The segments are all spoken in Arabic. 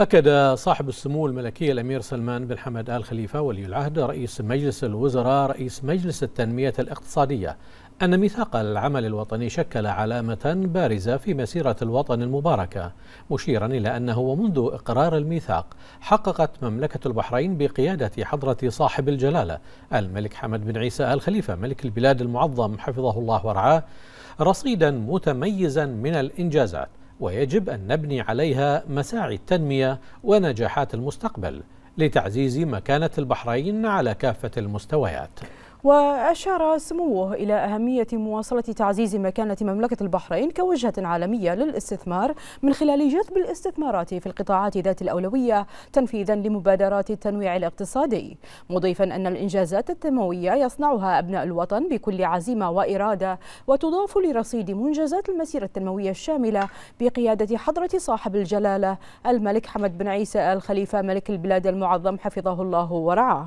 أكد صاحب السمو الملكي الأمير سلمان بن حمد آل خليفة ولي العهد رئيس مجلس الوزراء رئيس مجلس التنمية الاقتصادية أن ميثاق العمل الوطني شكل علامة بارزة في مسيرة الوطن المباركة مشيرا إلى أنه منذ إقرار الميثاق حققت مملكة البحرين بقيادة حضرة صاحب الجلالة الملك حمد بن عيسى آل خليفة ملك البلاد المعظم حفظه الله ورعاه رصيدا متميزا من الإنجازات ويجب أن نبني عليها مساعي التنمية ونجاحات المستقبل لتعزيز مكانة البحرين على كافة المستويات وأشار سموه إلى أهمية مواصلة تعزيز مكانة مملكة البحرين كوجهة عالمية للاستثمار من خلال جذب الاستثمارات في القطاعات ذات الأولوية تنفيذا لمبادرات التنويع الاقتصادي مضيفا أن الإنجازات التنموية يصنعها أبناء الوطن بكل عزيمة وإرادة وتضاف لرصيد منجزات المسيرة التنموية الشاملة بقيادة حضرة صاحب الجلالة الملك حمد بن عيسى الخليفة ملك البلاد المعظم حفظه الله ورعاه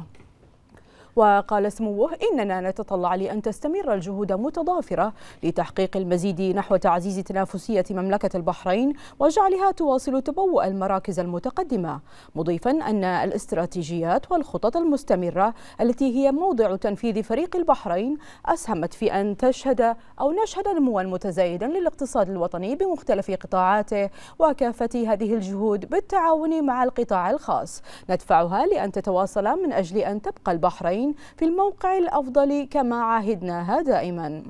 وقال سموه إننا نتطلع لأن تستمر الجهود متضافرة لتحقيق المزيد نحو تعزيز تنافسية مملكة البحرين وجعلها تواصل تبوء المراكز المتقدمة مضيفا أن الاستراتيجيات والخطط المستمرة التي هي موضع تنفيذ فريق البحرين أسهمت في أن تشهد أو نشهد نموا متزايدا للاقتصاد الوطني بمختلف قطاعاته وكافة هذه الجهود بالتعاون مع القطاع الخاص ندفعها لأن تتواصل من أجل أن تبقى البحرين العين في الموقع الأفضل كما عهدناها دائماً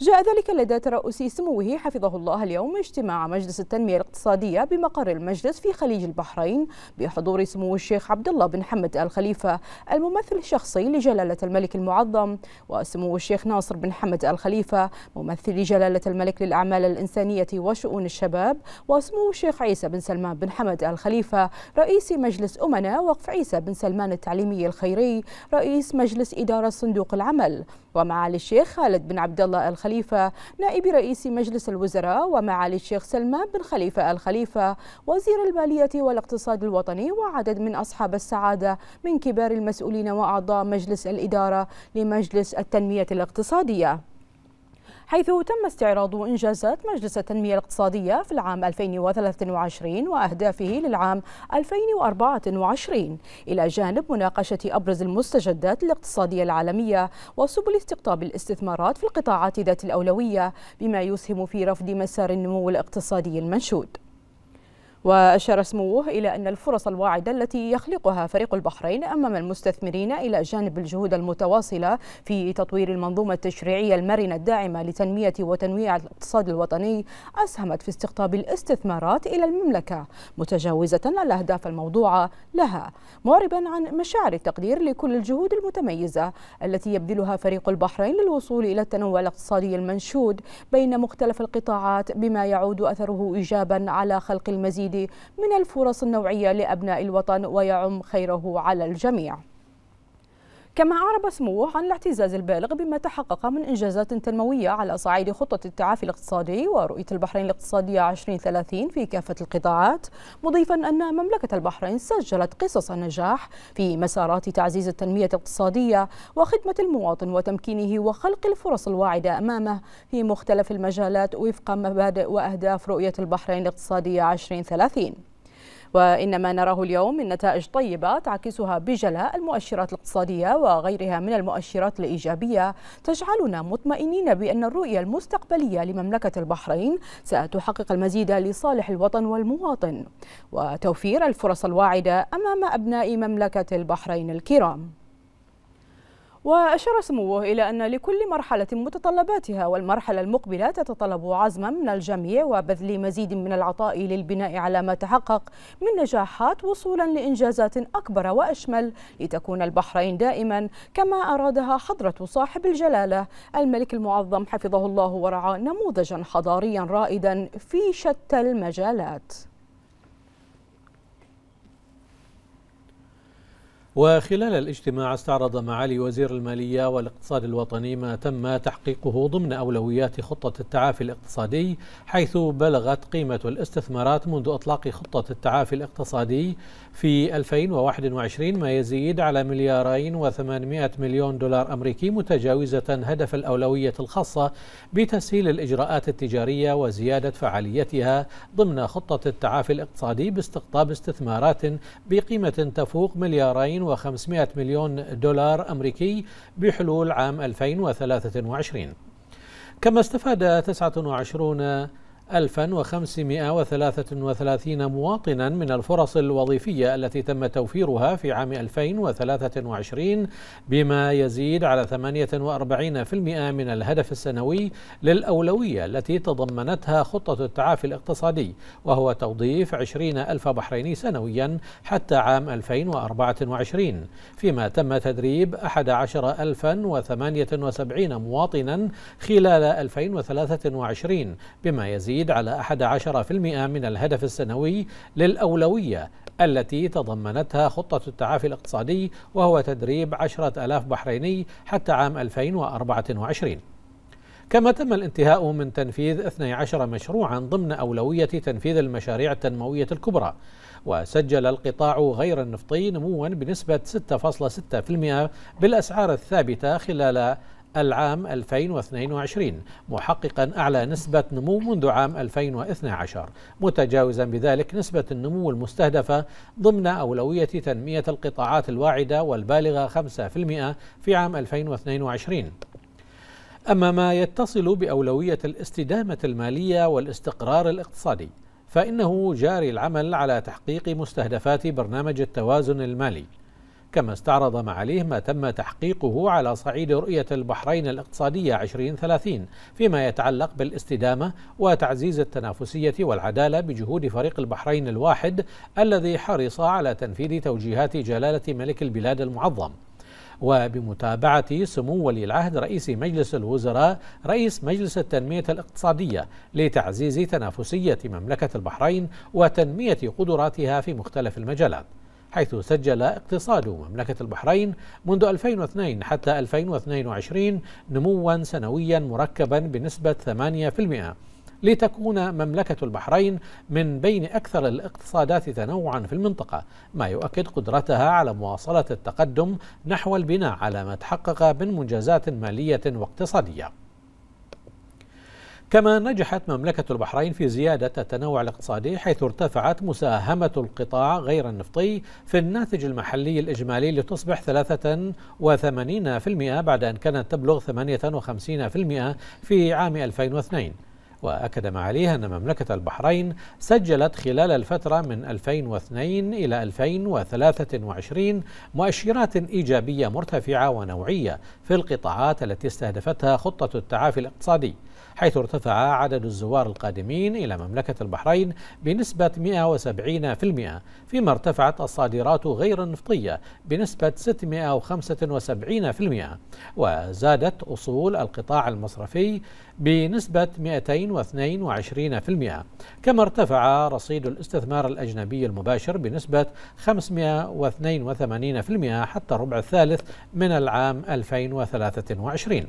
جاء ذلك لدى ترأس سموه حفظه الله اليوم اجتماع مجلس التنمية الاقتصادية بمقر المجلس في خليج البحرين بحضور سمو الشيخ عبد الله بن حمد الخليفة الممثل الشخصي لجلالة الملك المعظم وسمو الشيخ ناصر بن حمد الخليفة ممثل جلالة الملك للأعمال الإنسانية وشؤون الشباب وسمو الشيخ عيسى بن سلمان بن حمد الخليفة رئيس مجلس أمناء وقف عيسى بن سلمان التعليمي الخيري رئيس مجلس إدارة صندوق العمل ومعالي الشيخ خالد بن عبد الله الخليفة نائب رئيس مجلس الوزراء ومعالي الشيخ سلمان بن خليفة الخليفة وزير المالية والاقتصاد الوطني وعدد من أصحاب السعادة من كبار المسؤولين وأعضاء مجلس الإدارة لمجلس التنمية الاقتصادية حيث تم استعراض إنجازات مجلس التنمية الاقتصادية في العام 2023 وأهدافه للعام 2024 إلى جانب مناقشة أبرز المستجدات الاقتصادية العالمية وسبل استقطاب الاستثمارات في القطاعات ذات الأولوية بما يسهم في رفض مسار النمو الاقتصادي المنشود وأشار سموه إلى أن الفرص الواعدة التي يخلقها فريق البحرين أمام المستثمرين إلى جانب الجهود المتواصلة في تطوير المنظومة التشريعية المرنة الداعمة لتنمية وتنويع الاقتصاد الوطني أسهمت في استقطاب الاستثمارات إلى المملكة متجاوزة الأهداف الموضوعة لها معربا عن مشاعر التقدير لكل الجهود المتميزة التي يبذلها فريق البحرين للوصول إلى التنوع الاقتصادي المنشود بين مختلف القطاعات بما يعود أثره إيجابا على خلق المزيد التوليد من الفرص النوعية لأبناء الوطن ويعم خيره على الجميع كما أعرب سموه عن الاعتزاز البالغ بما تحقق من إنجازات تنموية على صعيد خطة التعافي الاقتصادي ورؤية البحرين الاقتصادية 2030 في كافة القطاعات مضيفا أن مملكة البحرين سجلت قصص النجاح في مسارات تعزيز التنمية الاقتصادية وخدمة المواطن وتمكينه وخلق الفرص الواعدة أمامه في مختلف المجالات وفق مبادئ وأهداف رؤية البحرين الاقتصادية 2030 وإن ما نراه اليوم من نتائج طيبة تعكسها بجلاء المؤشرات الاقتصادية وغيرها من المؤشرات الإيجابية تجعلنا مطمئنين بأن الرؤية المستقبلية لمملكة البحرين ستحقق المزيد لصالح الوطن والمواطن وتوفير الفرص الواعدة أمام أبناء مملكة البحرين الكرام وأشار سموه إلى أن لكل مرحلة متطلباتها والمرحلة المقبلة تتطلب عزما من الجميع وبذل مزيد من العطاء للبناء على ما تحقق من نجاحات وصولا لإنجازات أكبر وأشمل لتكون البحرين دائما كما أرادها حضرة صاحب الجلالة الملك المعظم حفظه الله ورعاه نموذجا حضاريا رائدا في شتى المجالات وخلال الاجتماع استعرض معالي وزير المالية والاقتصاد الوطني ما تم تحقيقه ضمن أولويات خطة التعافي الاقتصادي حيث بلغت قيمة الاستثمارات منذ إطلاق خطة التعافي الاقتصادي في 2021 ما يزيد على مليارين و800 مليون دولار أمريكي متجاوزة هدف الأولوية الخاصة بتسهيل الإجراءات التجارية وزيادة فعاليتها ضمن خطة التعافي الاقتصادي باستقطاب استثمارات بقيمة تفوق مليارين و500 مليون دولار أمريكي بحلول عام 2023 كما استفاد 29 1533 مواطنا من الفرص الوظيفية التي تم توفيرها في عام 2023 بما يزيد على 48% من الهدف السنوي للأولوية التي تضمنتها خطة التعافي الاقتصادي وهو توظيف 20 ألف بحريني سنويا حتى عام 2024 فيما تم تدريب 11078 مواطنا خلال 2023 بما يزيد الصعيد على 11% من الهدف السنوي للأولوية التي تضمنتها خطة التعافي الاقتصادي وهو تدريب 10000 بحريني حتى عام 2024 كما تم الانتهاء من تنفيذ 12 مشروعا ضمن أولوية تنفيذ المشاريع التنموية الكبرى وسجل القطاع غير النفطي نموا بنسبة 6.6% بالأسعار الثابتة خلال العام 2022 محققا أعلى نسبة نمو منذ عام 2012 متجاوزا بذلك نسبة النمو المستهدفة ضمن أولوية تنمية القطاعات الواعدة والبالغة 5% في عام 2022 أما ما يتصل بأولوية الاستدامة المالية والاستقرار الاقتصادي فإنه جاري العمل على تحقيق مستهدفات برنامج التوازن المالي كما استعرض معاليه ما تم تحقيقه على صعيد رؤية البحرين الاقتصادية 2030 فيما يتعلق بالاستدامة وتعزيز التنافسية والعدالة بجهود فريق البحرين الواحد الذي حرص على تنفيذ توجيهات جلالة ملك البلاد المعظم وبمتابعة سمو ولي العهد رئيس مجلس الوزراء رئيس مجلس التنمية الاقتصادية لتعزيز تنافسية مملكة البحرين وتنمية قدراتها في مختلف المجالات حيث سجل اقتصاد مملكة البحرين منذ 2002 حتى 2022 نموا سنويا مركبا بنسبة 8% لتكون مملكة البحرين من بين أكثر الاقتصادات تنوعا في المنطقة ما يؤكد قدرتها على مواصلة التقدم نحو البناء على ما تحقق من منجزات مالية واقتصادية كما نجحت مملكة البحرين في زيادة التنوع الاقتصادي حيث ارتفعت مساهمة القطاع غير النفطي في الناتج المحلي الإجمالي لتصبح 83% بعد أن كانت تبلغ 58% في عام 2002 وأكد معاليها أن مملكة البحرين سجلت خلال الفترة من 2002 إلى 2023 مؤشرات إيجابية مرتفعة ونوعية في القطاعات التي استهدفتها خطة التعافي الاقتصادي حيث ارتفع عدد الزوار القادمين إلى مملكة البحرين بنسبة 170% فيما ارتفعت الصادرات غير النفطية بنسبة 675% وزادت أصول القطاع المصرفي بنسبة 222% كما ارتفع رصيد الاستثمار الأجنبي المباشر بنسبة 582% حتى الربع الثالث من العام 2023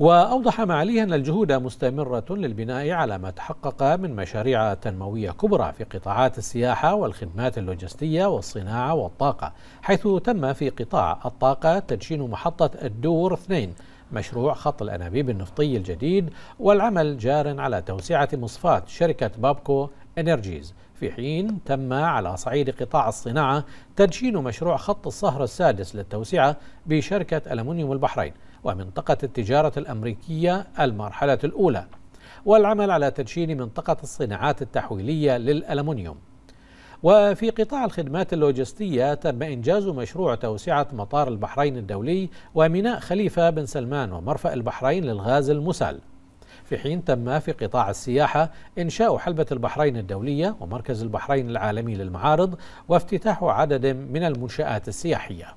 وأوضح معاليه أن الجهود مستمرة للبناء على ما تحقق من مشاريع تنموية كبرى في قطاعات السياحة والخدمات اللوجستية والصناعة والطاقة حيث تم في قطاع الطاقة تدشين محطة الدور 2 مشروع خط الأنابيب النفطي الجديد والعمل جار على توسعة مصفات شركة بابكو انرجيز في حين تم على صعيد قطاع الصناعة تدشين مشروع خط الصهر السادس للتوسعة بشركة ألمنيوم البحرين ومنطقة التجارة الأمريكية المرحلة الأولى والعمل على تدشين منطقة الصناعات التحويلية للألمنيوم وفي قطاع الخدمات اللوجستية تم إنجاز مشروع توسعة مطار البحرين الدولي وميناء خليفة بن سلمان ومرفأ البحرين للغاز المسال في حين تم في قطاع السياحة إنشاء حلبة البحرين الدولية ومركز البحرين العالمي للمعارض وافتتاح عدد من المنشآت السياحية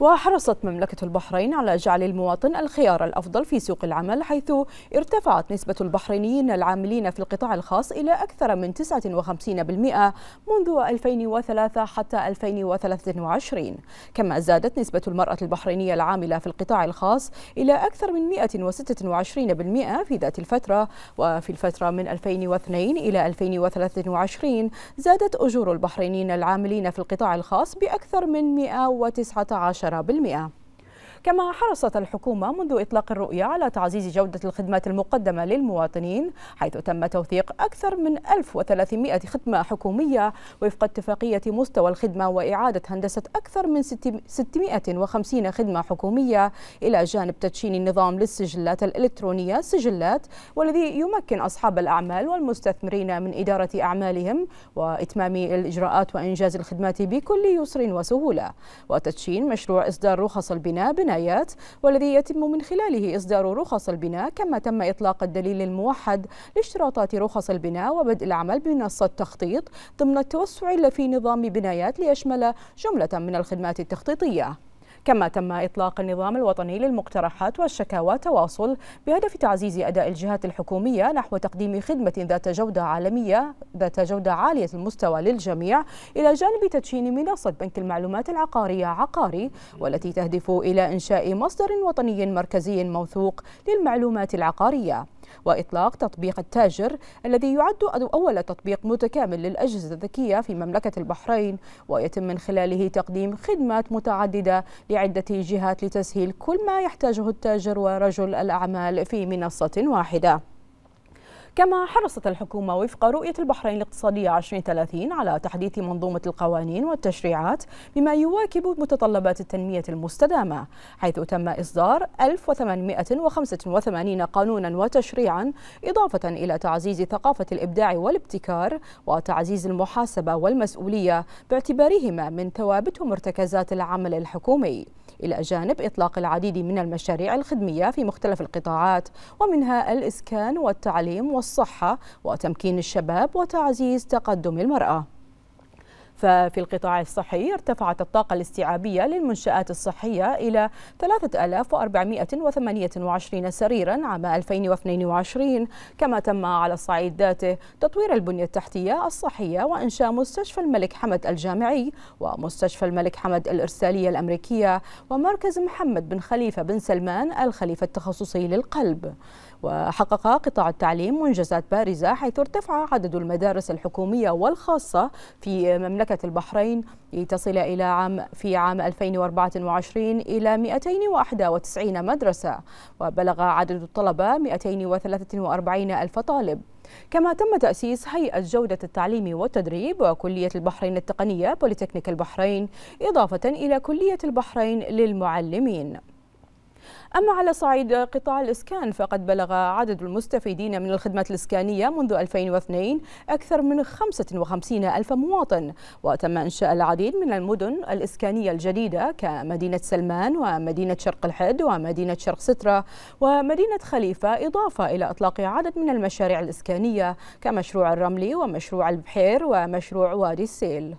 وحرصت مملكة البحرين على جعل المواطن الخيار الأفضل في سوق العمل حيث ارتفعت نسبة البحرينيين العاملين في القطاع الخاص إلى أكثر من 59% منذ 2003 حتى 2023 كما زادت نسبة المرأة البحرينية العاملة في القطاع الخاص إلى أكثر من 126% في ذات الفترة وفي الفترة من 2002 إلى 2023 زادت أجور البحرينيين العاملين في القطاع الخاص بأكثر من 119 10% كما حرصت الحكومة منذ إطلاق الرؤية على تعزيز جودة الخدمات المقدمة للمواطنين حيث تم توثيق أكثر من 1300 خدمة حكومية وفق اتفاقية مستوى الخدمة وإعادة هندسة أكثر من 650 خدمة حكومية إلى جانب تدشين النظام للسجلات الإلكترونية سجلات والذي يمكن أصحاب الأعمال والمستثمرين من إدارة أعمالهم وإتمام الإجراءات وإنجاز الخدمات بكل يسر وسهولة وتدشين مشروع إصدار رخص البناء بناء البنايات والذي يتم من خلاله إصدار رخص البناء كما تم إطلاق الدليل الموحد لاشتراطات رخص البناء وبدء العمل بمنصة تخطيط ضمن التوسع في نظام بنايات ليشمل جملة من الخدمات التخطيطية كما تم إطلاق النظام الوطني للمقترحات والشكاوى تواصل بهدف تعزيز أداء الجهات الحكومية نحو تقديم خدمة ذات جودة عالمية ذات جودة عالية المستوى للجميع إلى جانب تدشين منصة بنك المعلومات العقارية عقاري والتي تهدف إلى إنشاء مصدر وطني مركزي موثوق للمعلومات العقارية وإطلاق تطبيق التاجر الذي يعد أول تطبيق متكامل للأجهزة الذكية في مملكة البحرين ويتم من خلاله تقديم خدمات متعددة لعدة جهات لتسهيل كل ما يحتاجه التاجر ورجل الأعمال في منصة واحدة كما حرصت الحكومة وفق رؤية البحرين الاقتصادية 2030 على تحديث منظومة القوانين والتشريعات بما يواكب متطلبات التنمية المستدامة حيث تم إصدار 1885 قانونا وتشريعا إضافة إلى تعزيز ثقافة الإبداع والابتكار وتعزيز المحاسبة والمسؤولية باعتبارهما من ثوابت ومرتكزات العمل الحكومي إلى جانب إطلاق العديد من المشاريع الخدمية في مختلف القطاعات ومنها الإسكان والتعليم والصحة وتمكين الشباب وتعزيز تقدم المرأة ففي القطاع الصحي ارتفعت الطاقة الاستيعابية للمنشآت الصحية إلى 3428 سريرا عام 2022 كما تم على الصعيد ذاته تطوير البنية التحتية الصحية وإنشاء مستشفى الملك حمد الجامعي ومستشفى الملك حمد الإرسالية الأمريكية ومركز محمد بن خليفة بن سلمان الخليفة التخصصي للقلب وحقق قطاع التعليم منجزات بارزة حيث ارتفع عدد المدارس الحكومية والخاصة في مملكة البحرين لتصل إلى عام في عام 2024 إلى 291 مدرسة وبلغ عدد الطلبة 243 ألف طالب كما تم تأسيس هيئة جودة التعليم والتدريب وكلية البحرين التقنية بوليتكنيك البحرين إضافة إلى كلية البحرين للمعلمين أما على صعيد قطاع الإسكان فقد بلغ عدد المستفيدين من الخدمات الإسكانية منذ 2002 أكثر من 55 ألف مواطن وتم إنشاء العديد من المدن الإسكانية الجديدة كمدينة سلمان ومدينة شرق الحد ومدينة شرق سترة ومدينة خليفة إضافة إلى إطلاق عدد من المشاريع الإسكانية كمشروع الرملي ومشروع البحير ومشروع وادي السيل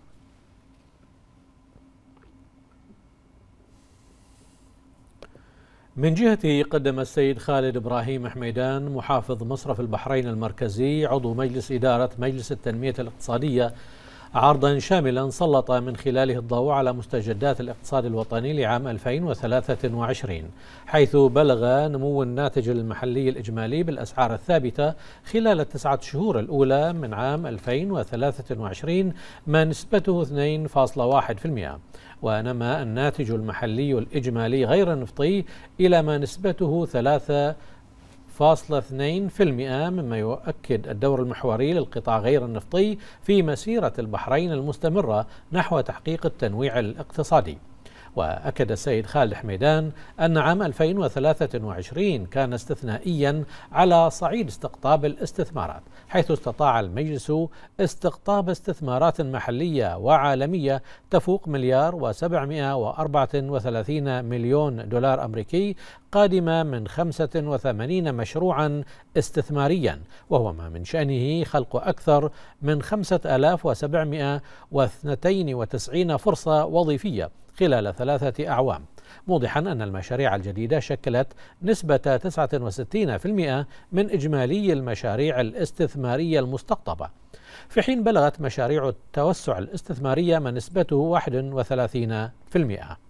من جهته قدم السيد خالد إبراهيم حميدان محافظ مصرف البحرين المركزي عضو مجلس إدارة مجلس التنمية الاقتصادية عرضا شاملا سلط من خلاله الضوء على مستجدات الاقتصاد الوطني لعام 2023 حيث بلغ نمو الناتج المحلي الإجمالي بالأسعار الثابتة خلال التسعة شهور الأولى من عام 2023 ما نسبته 2.1% ونما الناتج المحلي الإجمالي غير النفطي إلى ما نسبته 3.2% مما يؤكد الدور المحوري للقطاع غير النفطي في مسيرة البحرين المستمرة نحو تحقيق التنويع الاقتصادي وأكد السيد خالد حميدان أن عام 2023 كان استثنائيا على صعيد استقطاب الاستثمارات حيث استطاع المجلس استقطاب استثمارات محلية وعالمية تفوق مليار و734 مليون دولار أمريكي قادمة من 85 مشروعا استثماريا وهو ما من شأنه خلق أكثر من 5792 فرصة وظيفية خلال ثلاثة أعوام موضحا أن المشاريع الجديدة شكلت نسبة 69% من إجمالي المشاريع الاستثمارية المستقطبة في حين بلغت مشاريع التوسع الاستثمارية ما نسبته 31%